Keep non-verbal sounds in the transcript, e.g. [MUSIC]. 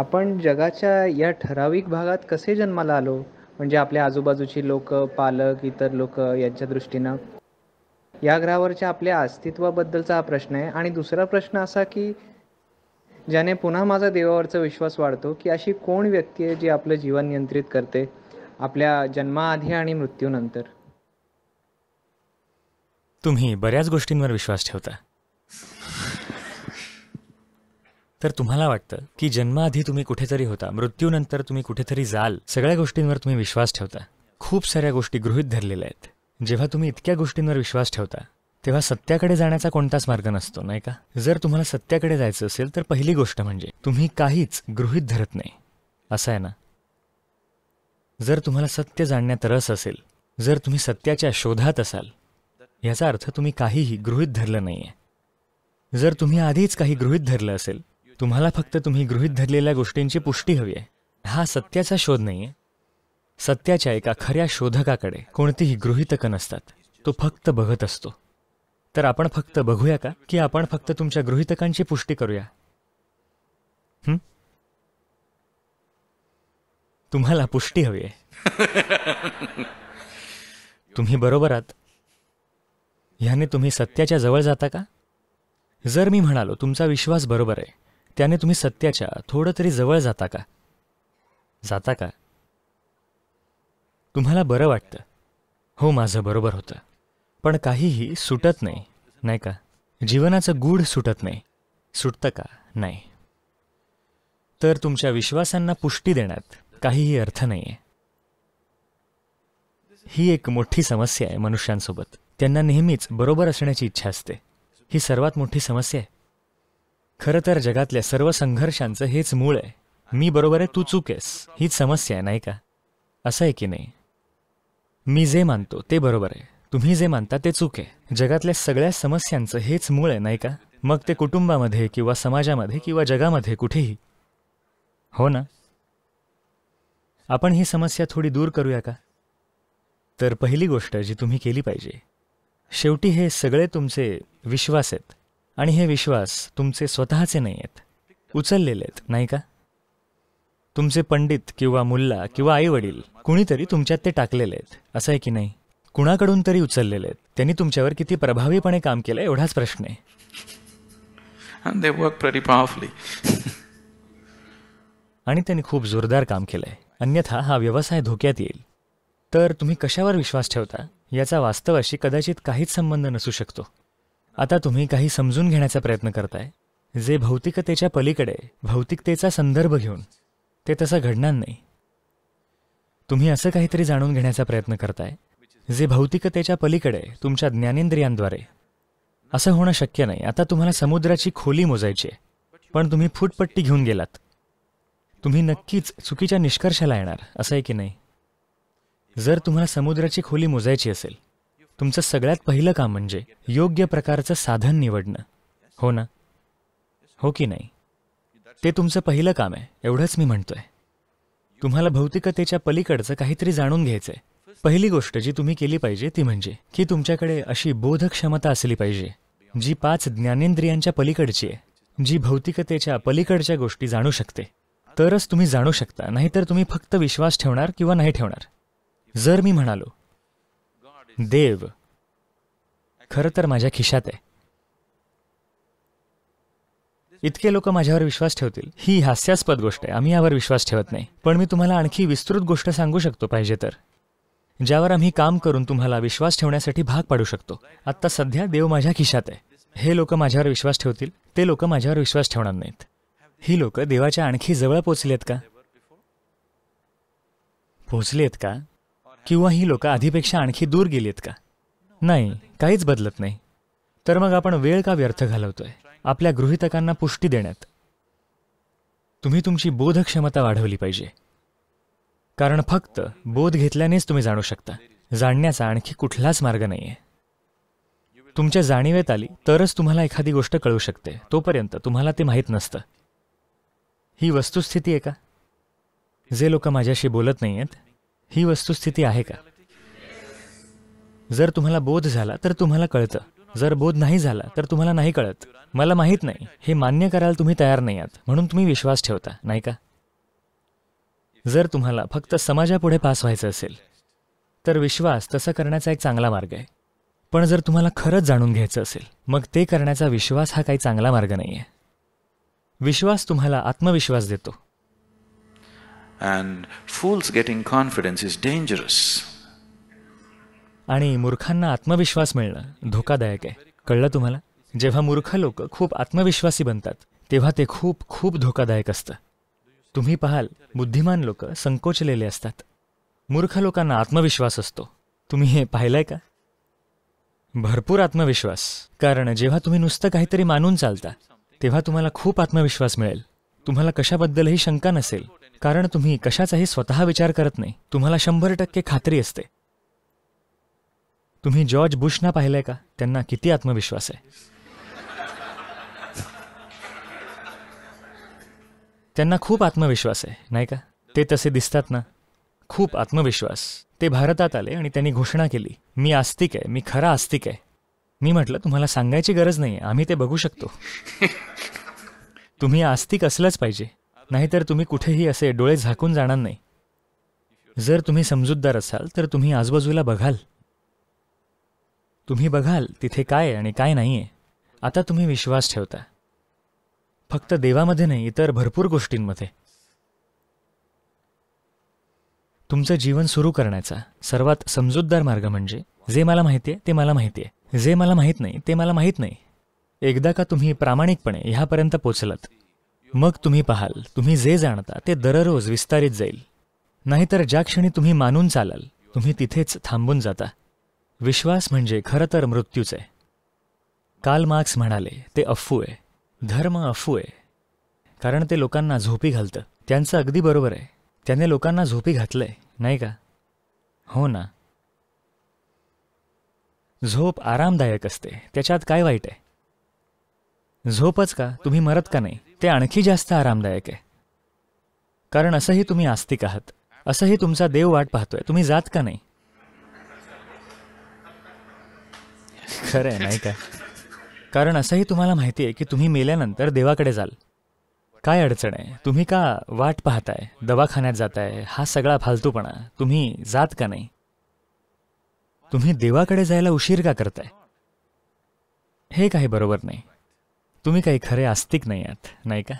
आपण जगाच्या या ठराविक भागात कसे जन्माला आलो म्हणजे आपल्या आजूबाजूची लोक पालक इतर लोक यांच्या दृष्टीनं या ग्रहावरच्या आपल्या अस्तित्वाबद्दलचा हा प्रश्न आहे आणि दुसरा प्रश्न असा की ज्याने पुन्हा माझा देवावरचा विश्वास वाढतो की अशी कोण व्यक्ती आहे जी आपलं जीवन नियंत्रित करते आपल्या जन्माआधी आणि मृत्यूनंतर तुम्ही बऱ्याच गोष्टींवर विश्वास ठेवता तर तुम्हाला वाटतं की जन्माआधी तुम्ही कुठेतरी होता मृत्यूनंतर तुम्ही कुठेतरी जाल सगळ्या गोष्टींवर तुम्ही विश्वास ठेवता खूप साऱ्या गोष्टी गृहित धरलेल्या आहेत जेव्हा तुम्ही इतक्या गोष्टींवर विश्वास ठेवता तेव्हा सत्याकडे जाण्याचा कोणताच मार्ग नसतो नाही का जर तुम्हाला सत्याकडे जायचं असेल तर पहिली गोष्ट म्हणजे तुम्ही काहीच गृहित धरत नाही असं आहे ना जर तुम्हाला सत्य जाणण्यात रस असेल जर तुम्ही सत्याच्या शोधात असाल याचा अर्थ तुम्ही काहीही गृहित धरलं नाही आहे जर तुम्ही आधीच काही गृहीत धरलं असेल तुम्हाला फक्त तुम्ही गृहित धरलेल्या गोष्टींची पुष्टी हवी आहे हा सत्याचा शोध नाही सत्याच्या एका खऱ्या शोधकाकडे कोणतीही गृहितक नसतात तो फक्त बघत असतो तर आपण फक्त बघूया का की आपण फक्त तुमच्या गृहितकांची पुष्टी करूया तुम्हाला पुष्टी हवी आहे [LAUGHS] तुम्ही बरोबर आहात ह्याने तुम्ही सत्याच्या जवळ जाता का जर मी म्हणालो तुमचा विश्वास बरोबर आहे त्याने तुम्ही सत्याच्या थोडं तरी जवळ जाता का जाता का तुम्हाला बरं वाटतं हो माझं बरोबर होतं पण काहीही सुटत नाही नाही का जीवनाचं गूढ सुटत नाही सुटतं का नाही तर तुमच्या विश्वासांना पुष्टी देण्यात काहीही अर्थ नाही आहे ही एक मोठी समस्या आहे मनुष्यांसोबत त्यांना नेहमीच बरोबर असण्याची इच्छा असते ही सर्वात मोठी समस्या आहे खरं तर जगातल्या सर्व संघर्षांचं हेच मूळ आहे मी बरोबर आहे तू आहेस हीच समस्या आहे नाही का असं आहे की नाही मी जे मानतो ते बरोबर आहे तुम्ही जे मानता ते चूक आहे जगातल्या सगळ्या समस्यांचं हेच मूळ आहे नाही का मग ते कुटुंबामध्ये किंवा समाजामध्ये किंवा जगामध्ये कुठेही हो ना आपण ही समस्या थोडी दूर करूया का तर पहिली गोष्ट जी तुम्ही केली पाहिजे शेवटी हे सगळे तुमचे विश्वास आहेत आणि हे विश्वास तुमचे स्वतःचे नाही आहेत उचललेले आहेत नाही का तुमचे पंडित किंवा मुल्ला किंवा आई वडील कुणीतरी तुमच्यात ते टाकलेले आहेत असं आहे की नाही कुणाकडून तरी उचललेले आहेत त्यांनी तुमच्यावर किती प्रभावीपणे काम केलं एवढाच प्रश्न आहे आणि त्यांनी खूप जोरदार काम केलंय अन्यथा हा व्यवसाय धोक्यात येईल तर तुम्ही कशावर विश्वास ठेवता याचा वास्तवाशी कदाचित काहीच संबंध नसू शकतो आता तुम्ही काही समजून घेण्याचा प्रयत्न करताय जे भौतिकतेच्या पलीकडे भौतिकतेचा संदर्भ घेऊन ते तसं घडणार नाही तुम्ही असं काहीतरी जाणून घेण्याचा प्रयत्न करताय जे भौतिकतेच्या पलीकडे तुमच्या ज्ञानेंद्रियांद्वारे असं होणं शक्य नाही आता तुम्हाला समुद्राची खोली मोजायची पण तुम्ही फुटपट्टी घेऊन गेलात तुम्ही नक्कीच चुकीच्या निष्कर्षाला येणार असं आहे की नाही जर तुम्हाला समुद्राची खोली मोजायची असेल तुमचं सगळ्यात पहिलं काम म्हणजे योग्य प्रकारचं साधन निवडणं हो ना हो की नाही ते तुमचं पहिलं काम आहे एवढंच मी म्हणतोय तुम्हाला भौतिकतेच्या पलीकडचं काहीतरी जाणून घ्यायचंय पहिली गोष्ट जी तुम्ही केली पाहिजे ती म्हणजे की तुमच्याकडे अशी बोधक्षमता असली पाहिजे जी पाच ज्ञानेंद्रियांच्या पलीकडची आहे जी भौतिकतेच्या पलीकडच्या गोष्टी जाणू शकते तरच तुम्ही जाणू शकता नाहीतर तुम्ही फक्त विश्वास ठेवणार किंवा नाही ठेवणार जर मी म्हणालो देव खरं तर माझ्या खिशात आहे इतके लोक माझ्यावर विश्वास ठेवतील ही हास्यास्पद गोष्ट आहे आम्ही यावर विश्वास ठेवत नाही पण मी तुम्हाला आणखी विस्तृत गोष्ट सांगू शकतो पाहिजे तर ज्यावर आम्ही काम करून तुम्हाला विश्वास ठेवण्यासाठी भाग पाडू शकतो आत्ता सध्या देव माझ्या खिशात आहे हे लोक माझ्यावर विश्वास ठेवतील ते लोक माझ्यावर विश्वास ठेवणार नाहीत ही लोक देवाच्या आणखी जवळ पोचली का पोचली आहेत का किंवा ही लोक आधीपेक्षा आणखी दूर गेलीत का नाही काहीच बदलत नाही तर मग आपण वेळ का व्यर्थ घालवतोय आपल्या गृहितकांना पुष्टी देण्यात तुम्ही तुमची बोधक्षमता वाढवली पाहिजे कारण फक्त बोध घेतल्यानेच तुम्ही जाणू शकता जाणण्याचा आणखी कुठलाच मार्ग नाही आहे तुमच्या जाणीवेत आली तरच तुम्हाला एखादी गोष्ट कळू शकते तोपर्यंत तुम्हाला ते माहीत नसतं ही वस्तुस्थिती आहे का जे लोक माझ्याशी बोलत नाही आहेत ही वस्तुस्थिती आहे का जर तुम्हाला बोध झाला तर तुम्हाला कळतं जर बोध नाही झाला तर तुम्हाला नाही कळत मला माहीत नाही हे मान्य करायला तुम्ही तयार नाही आहात म्हणून तुम्ही विश्वास ठेवता नाही का जर तुम्हाला फक्त समाजापुढे पास व्हायचं असेल तर विश्वास तसं करण्याचा एक चांगला मार्ग आहे पण जर तुम्हाला खरंच जाणून घ्यायचं असेल मग ते करण्याचा विश्वास हा काही चांगला मार्ग नाही आहे विश्वास तुम्हाला आत्मविश्वास देतो And fools getting confidence is dangerous. आणि मूर्खांना आत्मविश्वास मिळणं धोकादायक आहे कळलं तुम्हाला जेव्हा मूर्ख लोक खूप आत्मविश्वासी बनतात तेव्हा ते खूप खूप धोकादायक असतं तुम्ही पाहाल बुद्धिमान लोक संकोचलेले असतात मूर्ख लोकांना आत्मविश्वास असतो तुम्ही हे पाहिलंय का भरपूर आत्मविश्वास कारण जेव्हा तुम्ही नुसतं काहीतरी मानून चालता तेव्हा तुम्हाला खूप आत्मविश्वास मिळेल तुम्हाला कशाबद्दलही शंका नसेल कारण तुम्ही कशाचाही स्वतः विचार करत नाही तुम्हाला शंभर टक्के खात्री असते तुम्ही जॉर्ज बुशना पाहिलंय का त्यांना किती आत्मविश्वास आहे त्यांना खूप आत्मविश्वास आहे नाही का ते तसे दिसतात ना खूप आत्मविश्वास ते भारतात आले आणि त्यांनी घोषणा केली मी आस्तिक आहे मी खरा आस्तिक आहे मी म्हटलं तुम्हाला सांगायची गरज नाही आम्ही ते बघू शकतो तुम्ही आस्तिक असलंच पाहिजे नाहीतर तुम्ही कुठेही असे डोळे झाकून जाणार नाही जर तुम्ही समजूतदार असाल तर तुम्ही आजूबाजूला बघाल तुम्ही बघाल तिथे काय आणि काय नाही आहे आता तुम्ही विश्वास ठेवता फक्त देवामध्ये नाही इतर भरपूर गोष्टींमध्ये तुमचं जीवन सुरू करण्याचा सर्वात समजूतदार मार्ग म्हणजे जे मला माहिती आहे ते मला माहिती आहे जे मला माहीत नाही ते मला माहीत नाही एकदा का तुम्ही प्रामाणिकपणे ह्यापर्यंत पोचलात मग तुम्ही पाहाल तुम्ही जे जाणता ते दररोज विस्तारित जाईल नाहीतर ज्या क्षणी तुम्ही मानून चालाल तुम्ही तिथेच थांबून जाता विश्वास म्हणजे खरं तर मृत्यूच आहे काल मार्क्स म्हणाले ते अफू आहे धर्म अफू आहे कारण ते लोकांना झोपी घालतं त्यांचं अगदी बरोबर आहे त्याने लोकांना झोपी घातलंय नाही का हो ना झोप आरामदायक असते त्याच्यात काय वाईट आहे झोपच का तुम्ही मरत का नाही ते आणखी जास्त आरामदायक आहे कारण असंही तुम्ही आस्तिक आहात असंही तुमचा देव वाट पाहतोय तुम्ही जात का नाही खरंय नाही का कारण असंही तुम्हाला माहिती आहे की तुम्ही मेल्यानंतर देवाकडे जाल काय अडचण आहे तुम्ही का वाट पाहताय दवाखान्यात जाताय हा सगळा फालतूपणा तुम्ही जात का नाही तुम्ही देवाकडे जायला उशीर का करताय हे काही बरोबर नाही तुम्ही काही खरे आस्तिक नाही आहात नाही का